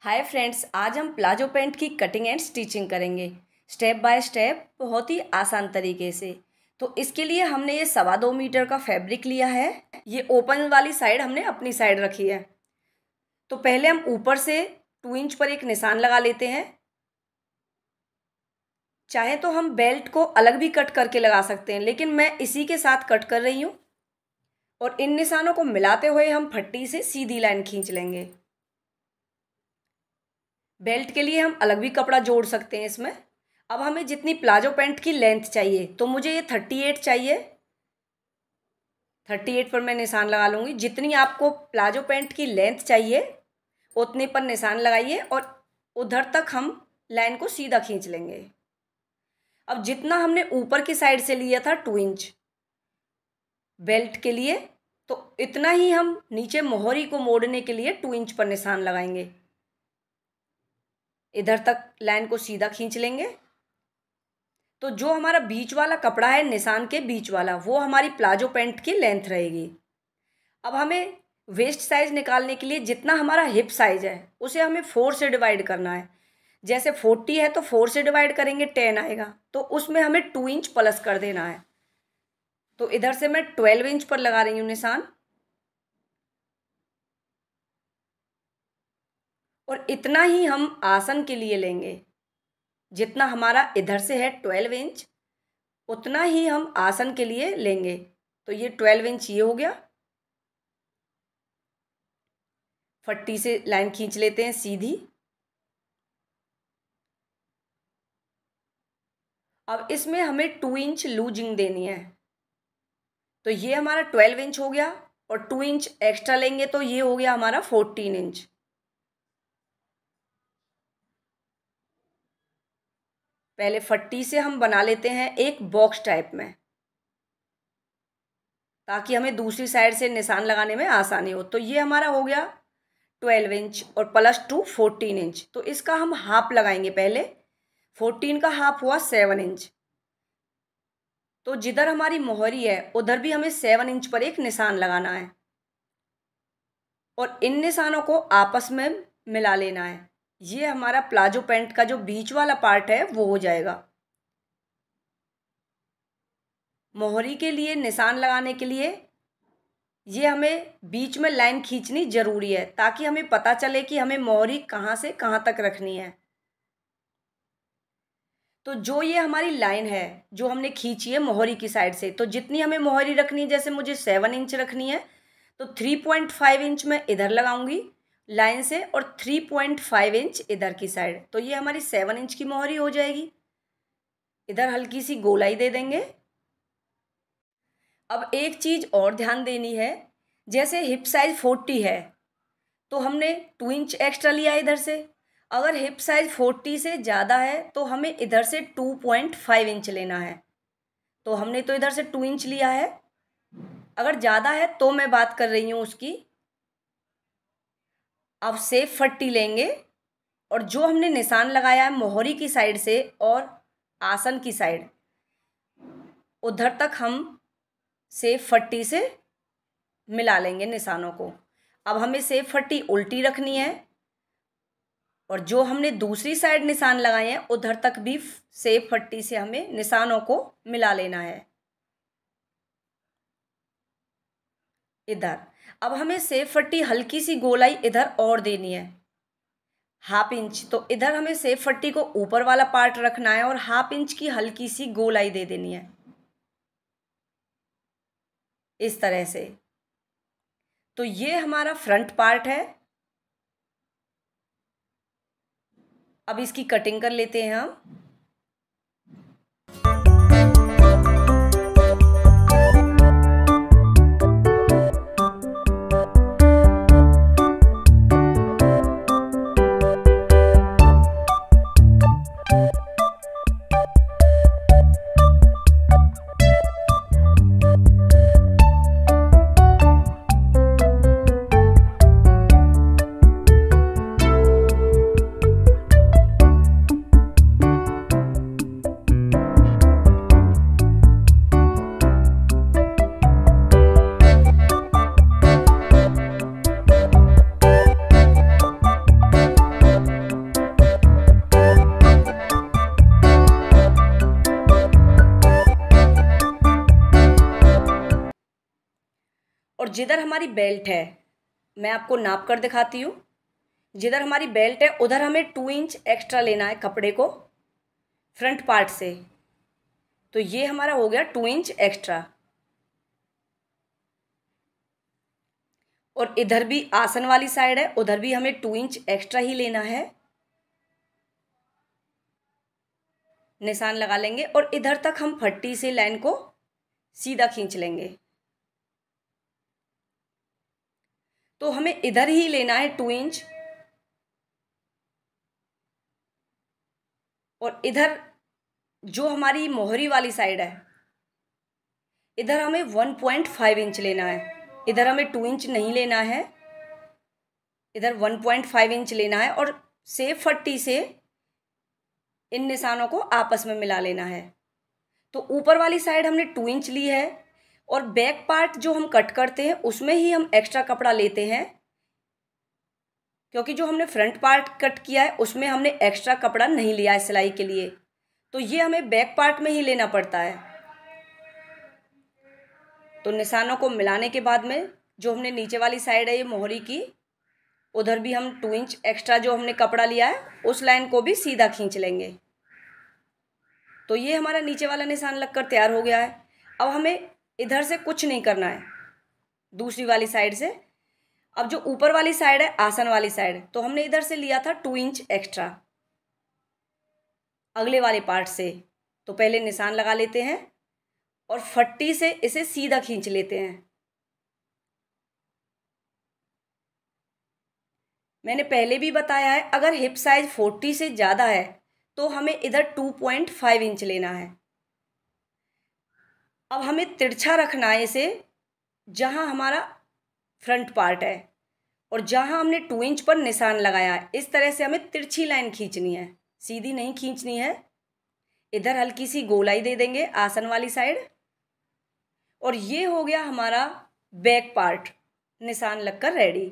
हाय friends आज हम palazzo pant की कटिंग एंड स्टिचिंग करेंगे स्टेप बाय स्टेप बहुत ही आसान तरीके से तो इसके लिए हमने ये सवा दो मीटर का फैब्रिक लिया है ये ओपन वाली साइड हमने अपनी साइड रखी है तो पहले हम ऊपर से टू इंच पर एक निशान लगा लेते हैं चाहे तो हम बेल्ट को अलग भी कट करके लगा सकते हैं लेकिन मैं इसी के साथ कट कर रही हूँ और इन निशानों को मिलाते हुए हम फट्टी से सीधी लाइन खींच लेंगे बेल्ट के लिए हम अलग भी कपड़ा जोड़ सकते हैं इसमें अब हमें जितनी प्लाजो पैंट की लेंथ चाहिए तो मुझे ये थर्टी एट चाहिए थर्टी एट पर मैं निशान लगा लूँगी जितनी आपको प्लाजो पैंट की लेंथ चाहिए उतने पर निशान लगाइए और उधर तक हम लाइन को सीधा खींच लेंगे अब जितना हमने ऊपर की साइड से लिया था टू इंच बेल्ट के लिए तो इतना ही हम नीचे मोहरी को मोड़ने के लिए टू इंच पर निशान लगाएंगे इधर तक लाइन को सीधा खींच लेंगे तो जो हमारा बीच वाला कपड़ा है निशान के बीच वाला वो हमारी प्लाजो पैंट की लेंथ रहेगी अब हमें वेस्ट साइज़ निकालने के लिए जितना हमारा हिप साइज़ है उसे हमें फोर से डिवाइड करना है जैसे फोर्टी है तो फोर से डिवाइड करेंगे टेन आएगा तो उसमें हमें टू इंच प्लस कर देना है तो इधर से मैं ट्वेल्व इंच पर लगा रही हूँ निशान और इतना ही हम आसन के लिए लेंगे जितना हमारा इधर से है ट्वेल्व इंच उतना ही हम आसन के लिए लेंगे तो ये ट्वेल्व इंच ये हो गया फट्टी से लाइन खींच लेते हैं सीधी अब इसमें हमें टू इंच लूजिंग देनी है तो ये हमारा ट्वेल्व इंच हो गया और टू इंच एक्स्ट्रा लेंगे तो ये हो गया हमारा फोर्टीन इंच पहले फट्टी से हम बना लेते हैं एक बॉक्स टाइप में ताकि हमें दूसरी साइड से निशान लगाने में आसानी हो तो ये हमारा हो गया ट्वेल्व इंच और प्लस टू फोर्टीन इंच तो इसका हम हाफ लगाएंगे पहले फोर्टीन का हाफ हुआ सेवन इंच तो जिधर हमारी मोहरी है उधर भी हमें सेवन इंच पर एक निशान लगाना है और इन निशानों को आपस में मिला लेना है ये हमारा प्लाजो पैंट का जो बीच वाला पार्ट है वो हो जाएगा मोहरी के लिए निशान लगाने के लिए ये हमें बीच में लाइन खींचनी ज़रूरी है ताकि हमें पता चले कि हमें मोहरी कहाँ से कहाँ तक रखनी है तो जो ये हमारी लाइन है जो हमने खींची है मोहरी की साइड से तो जितनी हमें मोहरी रखनी है जैसे मुझे सेवन इंच रखनी है तो थ्री पॉइंट फाइव इंच मैं इधर लगाऊंगी लाइन से और थ्री पॉइंट फाइव इंच इधर की साइड तो ये हमारी सेवन इंच की मोहरी हो जाएगी इधर हल्की सी गोलाई दे देंगे अब एक चीज़ और ध्यान देनी है जैसे हिप साइज़ फोर्टी है तो हमने टू इंच एक्स्ट्रा लिया इधर से अगर हिप साइज़ 40 से ज़्यादा है तो हमें इधर से टू पॉइंट फाइव इंच लेना है तो हमने तो इधर से टू इंच लिया है अगर ज़्यादा है तो मैं बात कर रही हूँ उसकी अब से फट्टी लेंगे और जो हमने निशान लगाया है मोहरी की साइड से और आसन की साइड उधर तक हम से फट्टी से मिला लेंगे निशानों को अब हमें सेब फट्टी उल्टी रखनी है और जो हमने दूसरी साइड निशान लगाए हैं उधर तक भी सेब फट्टी से हमें निशानों को मिला लेना है इधर अब हमें सेब फट्टी हल्की सी गोलाई इधर और देनी है हाफ इंच तो इधर हमें सेब फट्टी को ऊपर वाला पार्ट रखना है और हाफ इंच की हल्की सी गोलाई दे देनी है इस तरह से तो ये हमारा फ्रंट पार्ट है अब इसकी कटिंग कर लेते हैं हम जिधर हमारी बेल्ट है मैं आपको नाप कर दिखाती हूँ जिधर हमारी बेल्ट है उधर हमें टू इंच एक्स्ट्रा लेना है कपड़े को फ्रंट पार्ट से तो ये हमारा हो गया टू इंच एक्स्ट्रा और इधर भी आसन वाली साइड है उधर भी हमें टू इंच एक्स्ट्रा ही लेना है निशान लगा लेंगे और इधर तक हम फट्टी से लाइन को सीधा खींच लेंगे तो हमें इधर ही लेना है टू इंच और इधर जो हमारी मोहरी वाली साइड है इधर हमें वन पॉइंट फाइव इंच लेना है इधर हमें टू इंच नहीं लेना है इधर वन पॉइंट फाइव इंच लेना है और से फट्टी से इन निशानों को आपस में मिला लेना है तो ऊपर वाली साइड हमने टू इंच ली है और बैक पार्ट जो हम कट करते हैं उसमें ही हम एक्स्ट्रा कपड़ा लेते हैं क्योंकि जो हमने फ्रंट पार्ट कट किया है उसमें हमने एक्स्ट्रा कपड़ा नहीं लिया है सिलाई के लिए तो ये हमें बैक पार्ट में ही लेना पड़ता है तो निशानों को मिलाने के बाद में जो हमने नीचे वाली साइड है ये मोहरी की उधर भी हम टू इंच एक्स्ट्रा जो हमने कपड़ा लिया है उस लाइन को भी सीधा खींच लेंगे तो ये हमारा नीचे वाला निशान लगकर तैयार हो गया है अब हमें इधर से कुछ नहीं करना है दूसरी वाली साइड से अब जो ऊपर वाली साइड है आसन वाली साइड तो हमने इधर से लिया था टू इंच एक्स्ट्रा अगले वाले पार्ट से तो पहले निशान लगा लेते हैं और फट्टी से इसे सीधा खींच लेते हैं मैंने पहले भी बताया है अगर हिप साइज फोर्टी से ज़्यादा है तो हमें इधर टू पॉइंट फाइव इंच लेना है अब हमें तिरछा रखना है इसे जहाँ हमारा फ्रंट पार्ट है और जहाँ हमने टू इंच पर निशान लगाया है इस तरह से हमें तिरछी लाइन खींचनी है सीधी नहीं खींचनी है इधर हल्की सी गोलाई दे देंगे आसन वाली साइड और ये हो गया हमारा बैक पार्ट निशान लगकर रेडी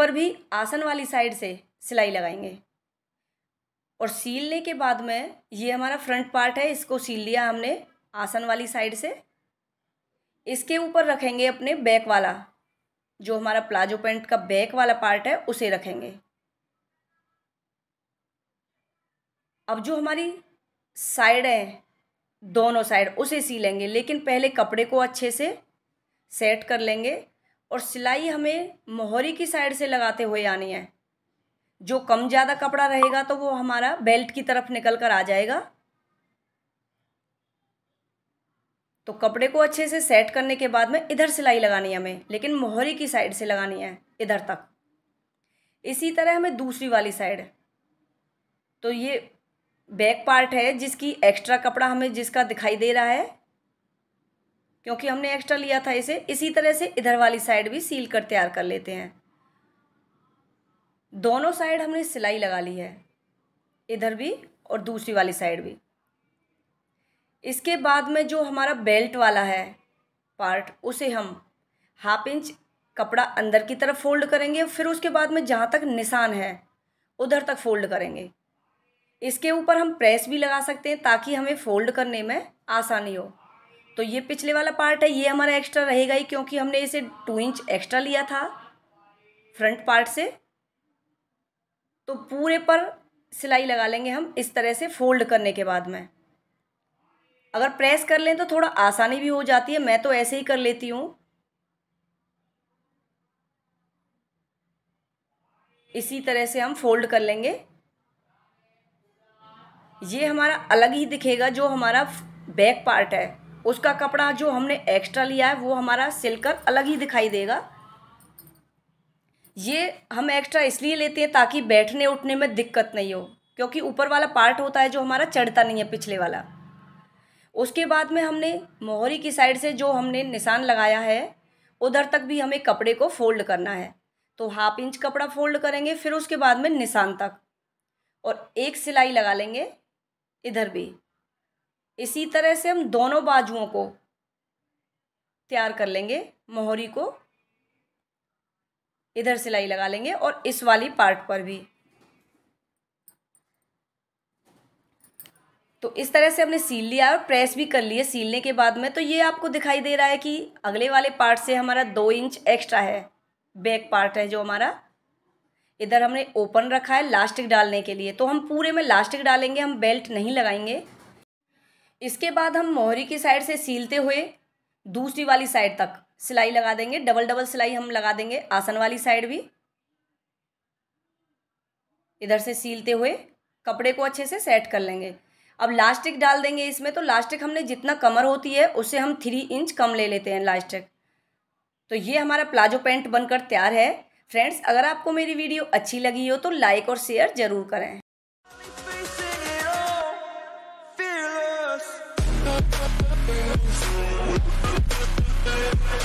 पर भी आसन वाली साइड से सिलाई लगाएंगे और सीलने के बाद में ये हमारा फ्रंट पार्ट है इसको सील लिया हमने आसन वाली साइड से इसके ऊपर रखेंगे अपने बैक वाला जो हमारा प्लाजो पेंट का बैक वाला पार्ट है उसे रखेंगे अब जो हमारी साइड है दोनों साइड उसे सी लेंगे लेकिन पहले कपड़े को अच्छे से सेट कर लेंगे और सिलाई हमें मोहरी की साइड से लगाते हुए आनी है जो कम ज़्यादा कपड़ा रहेगा तो वो हमारा बेल्ट की तरफ निकल कर आ जाएगा तो कपड़े को अच्छे से सेट करने के बाद में इधर सिलाई लगानी है हमें लेकिन मोहरी की साइड से लगानी है इधर तक इसी तरह हमें दूसरी वाली साइड तो ये बैक पार्ट है जिसकी एक्स्ट्रा कपड़ा हमें जिसका दिखाई दे रहा है क्योंकि हमने एक्स्ट्रा लिया था इसे इसी तरह से इधर वाली साइड भी सील कर तैयार कर लेते हैं दोनों साइड हमने सिलाई लगा ली है इधर भी और दूसरी वाली साइड भी इसके बाद में जो हमारा बेल्ट वाला है पार्ट उसे हम हाफ इंच कपड़ा अंदर की तरफ फोल्ड करेंगे फिर उसके बाद में जहाँ तक निशान है उधर तक फोल्ड करेंगे इसके ऊपर हम प्रेस भी लगा सकते हैं ताकि हमें फोल्ड करने में आसानी हो तो ये पिछले वाला पार्ट है ये हमारा एक्स्ट्रा रहेगा ही क्योंकि हमने इसे टू इंच एक्स्ट्रा लिया था फ्रंट पार्ट से तो पूरे पर सिलाई लगा लेंगे हम इस तरह से फोल्ड करने के बाद में अगर प्रेस कर लें तो थोड़ा आसानी भी हो जाती है मैं तो ऐसे ही कर लेती हूँ इसी तरह से हम फोल्ड कर लेंगे ये हमारा अलग ही दिखेगा जो हमारा बैक पार्ट है उसका कपड़ा जो हमने एक्स्ट्रा लिया है वो हमारा सिलकर अलग ही दिखाई देगा ये हम एक्स्ट्रा इसलिए लेते हैं ताकि बैठने उठने में दिक्कत नहीं हो क्योंकि ऊपर वाला पार्ट होता है जो हमारा चढ़ता नहीं है पिछले वाला उसके बाद में हमने मोहरी की साइड से जो हमने निशान लगाया है उधर तक भी हमें कपड़े को फोल्ड करना है तो हाफ इंच कपड़ा फोल्ड करेंगे फिर उसके बाद में निशान तक और एक सिलाई लगा लेंगे इधर भी इसी तरह से हम दोनों बाजुओं को तैयार कर लेंगे मोहरी को इधर सिलाई लगा लेंगे और इस वाली पार्ट पर भी तो इस तरह से हमने सील लिया और प्रेस भी कर लिए सीलने के बाद में तो ये आपको दिखाई दे रहा है कि अगले वाले पार्ट से हमारा दो इंच एक्स्ट्रा है बैक पार्ट है जो हमारा इधर हमने ओपन रखा है लास्टिक डालने के लिए तो हम पूरे में लास्टिक डालेंगे हम बेल्ट नहीं लगाएंगे इसके बाद हम मोहरी की साइड से सीलते हुए दूसरी वाली साइड तक सिलाई लगा देंगे डबल डबल सिलाई हम लगा देंगे आसन वाली साइड भी इधर से सीलते हुए कपड़े को अच्छे से सेट कर लेंगे अब लास्टिक डाल देंगे इसमें तो लास्टिक हमने जितना कमर होती है उसे हम थ्री इंच कम ले लेते हैं लास्टिक तो ये हमारा प्लाजो पैंट बनकर तैयार है फ्रेंड्स अगर आपको मेरी वीडियो अच्छी लगी हो तो लाइक और शेयर ज़रूर करें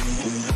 Thank you.